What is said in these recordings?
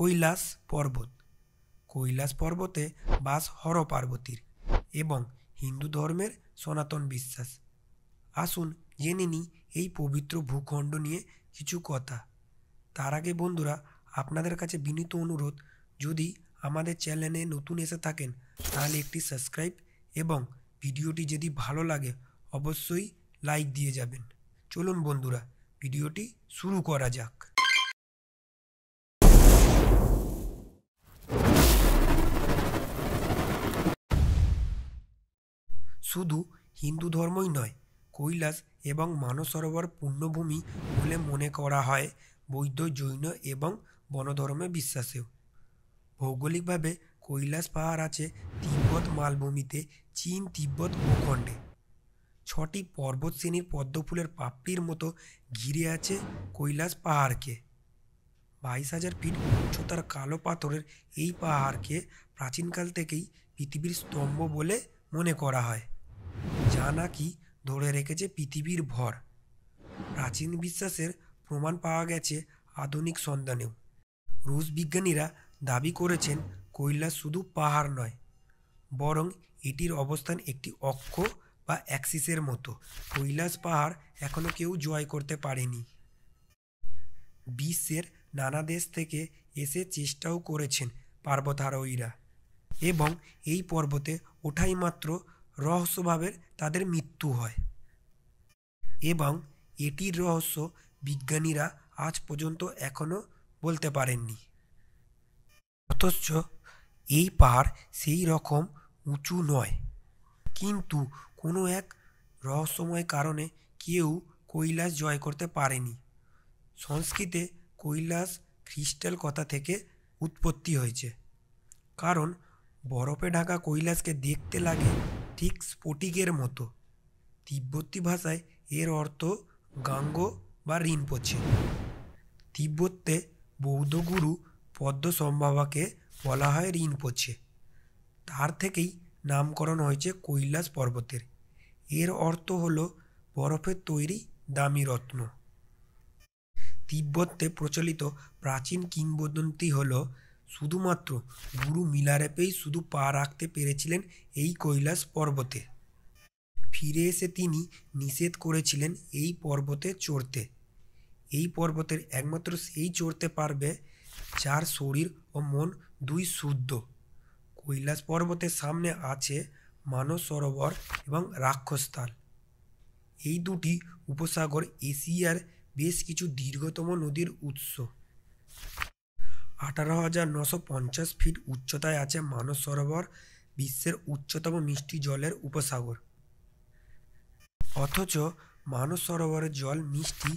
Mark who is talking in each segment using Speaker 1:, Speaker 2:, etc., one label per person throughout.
Speaker 1: কৈলাস পর্বত কৈলাস পর্বতে বাস হর পার্বতীর এবং হিন্দু ধর্মের সনাতন বিশ্বাস আসুন জেনে নিই এই পবিত্র ভূখণ্ড নিয়ে কিছু কথা তার আগে বন্ধুরা আপনাদের কাছে বিনীত অনুরোধ যদি আমাদের চ্যানেলে নতুন এসে থাকেন তাহলে একটি সাবস্ক্রাইব এবং ভিডিওটি যদি ভালো লাগে অবশ্যই লাইক দিয়ে যাবেন চলুন বন্ধুরা ভিডিওটি শুরু করা যাক শুধু হিন্দু ধর্মই নয় কৈলাস এবং মানসরোবর পুণ্যভূমি বলে মনে করা হয় বৌদ্ধ জৈন এবং বনধর্মে বিশ্বাসেও ভৌগোলিকভাবে কৈলাস পাহাড় আছে তিব্বত মালভূমিতে চীন তিব্বত ভূখণ্ডে ছটি পর্বতশ্রেণীর পদ্মফুলের পাপড়ির মতো ঘিরে আছে কৈলাস পাহাড়কে বাইশ হাজার ফিট উচ্চতার কালো পাথরের এই পাহাড়কে প্রাচীনকাল থেকেই পৃথিবীর স্তম্ভ বলে মনে করা হয় যা নাকি ধরে রেখেছে পৃথিবীর ভর প্রাচীন বিশ্বাসের প্রমাণ পাওয়া গেছে আধুনিক সন্ধানেও রুশ বিজ্ঞানীরা দাবি করেছেন কৈলাস শুধু পাহাড় নয় বরং এটির অবস্থান একটি অক্ষ বা অ্যাক্সিসের মতো কৈলাস পাহাড় এখনও কেউ জয় করতে পারেনি বিশ্বের নানা দেশ থেকে এসে চেষ্টাও করেছেন পার্বতারোহীরা এবং এই পর্বতে ওঠাই মাত্র রহস্যভাবে তাদের মৃত্যু হয় এবং এটির রহস্য বিজ্ঞানীরা আজ পর্যন্ত এখনও বলতে পারেননি অথচ এই পাহাড় সেই রকম উঁচু নয় কিন্তু কোনো এক রহস্যময় কারণে কেউ কৈলাস জয় করতে পারেনি সংস্কৃতে কৈলাস খ্রিস্টাল কথা থেকে উৎপত্তি হয়েছে কারণ বরফে ঢাকা কৈলাসকে দেখতে লাগে ঠিক স্ফটিকের মতো তিব্বতী ভাষায় এর অর্থ গাঙ্গ বা ঋণ পছে তিব্বতে বৌদ্ধগুরু পদ্ম সম্ভাবাকে বলা হয় ঋণ পছে তার থেকেই নামকরণ হয়েছে কৈলাস পর্বতের এর অর্থ হল বরফের তৈরি দামি রত্ন তিব্বতে প্রচলিত প্রাচীন কিংবদন্তি হল শুধুমাত্র গুরু মিলারেপেই শুধু পা রাখতে পেরেছিলেন এই কৈলাস পর্বতে ফিরে এসে তিনি নিষেধ করেছিলেন এই পর্বতে চড়তে এই পর্বতের একমাত্র সেই চড়তে পারবে যার শরীর ও মন দুই শুদ্ধ কৈলাস পর্বতের সামনে আছে মানস সরোবর এবং রাক্ষসতাল এই দুটি উপসাগর এশিয়ার বেশ কিছু দীর্ঘতম নদীর উৎস আঠারো হাজার নশো পঞ্চাশ ফিট উচ্চতায় আছে মানস সরোবর বিশ্বের উচ্চতম মিষ্টি জলের উপসাগর অথচ মানস সরোবরের জল মিষ্টি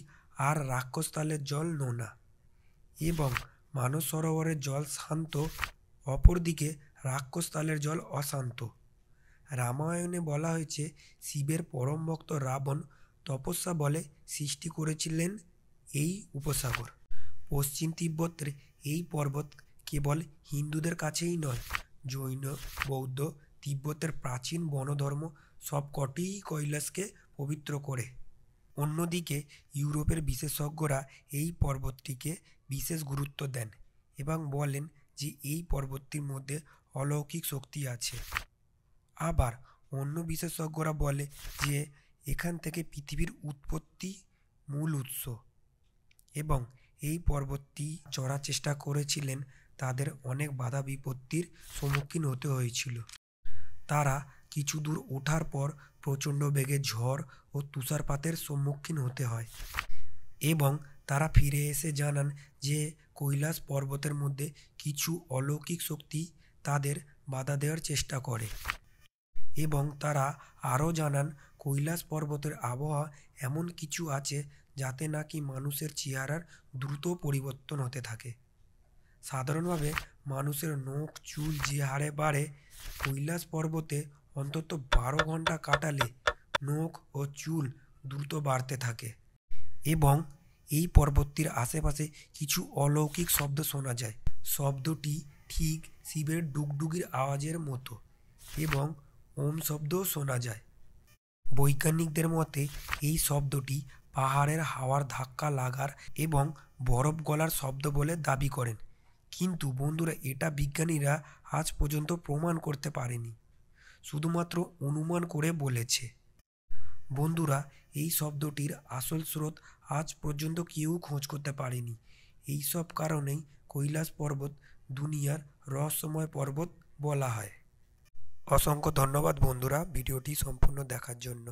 Speaker 1: আর রাক্ষসতালের জল নোনা এবং মানস সরোবরের জল শান্ত অপরদিকে রাক্ষসতালের জল অশান্ত রামায়ণে বলা হয়েছে শিবের পরম ভক্ত রাবণ তপস্যা বলে সৃষ্টি করেছিলেন এই উপসাগর পশ্চিম তিব্বতের এই পর্বত কেবল হিন্দুদের কাছেই নয় জৈন বৌদ্ধ তিব্বতের প্রাচীন বনধর্ম সবকটিই কৈলাসকে পবিত্র করে অন্যদিকে ইউরোপের বিশেষজ্ঞরা এই পর্বতটিকে বিশেষ গুরুত্ব দেন এবং বলেন যে এই পর্বতটির মধ্যে অলৌকিক শক্তি আছে আবার অন্য বিশেষজ্ঞরা বলে যে এখান থেকে পৃথিবীর উৎপত্তি মূল উৎস এবং এই পর্বতটি চড়ার চেষ্টা করেছিলেন তাদের অনেক বাধা বিপত্তির সম্মুখীন হতে হয়েছিল তারা কিছু দূর ওঠার পর প্রচণ্ড বেগে ঝড় ও তুষারপাতের সম্মুখীন হতে হয় এবং তারা ফিরে এসে জানান যে কৈলাস পর্বতের মধ্যে কিছু অলৌকিক শক্তি তাদের বাধা দেওয়ার চেষ্টা করে এবং তারা আরও জানান কৈলাস পর্বতের আবহাওয়া এমন কিছু আছে যাতে নাকি মানুষের চেহারার দ্রুত পরিবর্তন হতে থাকে সাধারণভাবে মানুষের নখ চুল যে হারে বাড়ে কৈলাস পর্বতে অন্তত বারো ঘন্টা কাটালে নখ ও চুল দ্রুত বাড়তে থাকে এবং এই পর্বতটির আশেপাশে কিছু অলৌকিক শব্দ শোনা যায় শব্দটি ঠিক শিবের ডুগডুগির আওয়াজের মতো এবং ওম শব্দও শোনা যায় বৈজ্ঞানিকদের মতে এই শব্দটি পাহাড়ের হাওয়ার ধাক্কা লাগার এবং বরফ গলার শব্দ বলে দাবি করেন কিন্তু বন্ধুরা এটা বিজ্ঞানীরা আজ পর্যন্ত প্রমাণ করতে পারেনি শুধুমাত্র অনুমান করে বলেছে বন্ধুরা এই শব্দটির আসল স্রোত আজ পর্যন্ত কেউ খোঁজ করতে পারেনি এই সব কারণেই কৈলাস পর্বত দুনিয়ার রহস্যময় পর্বত বলা হয় অসংখ্য ধন্যবাদ বন্ধুরা ভিডিওটি সম্পূর্ণ দেখার জন্য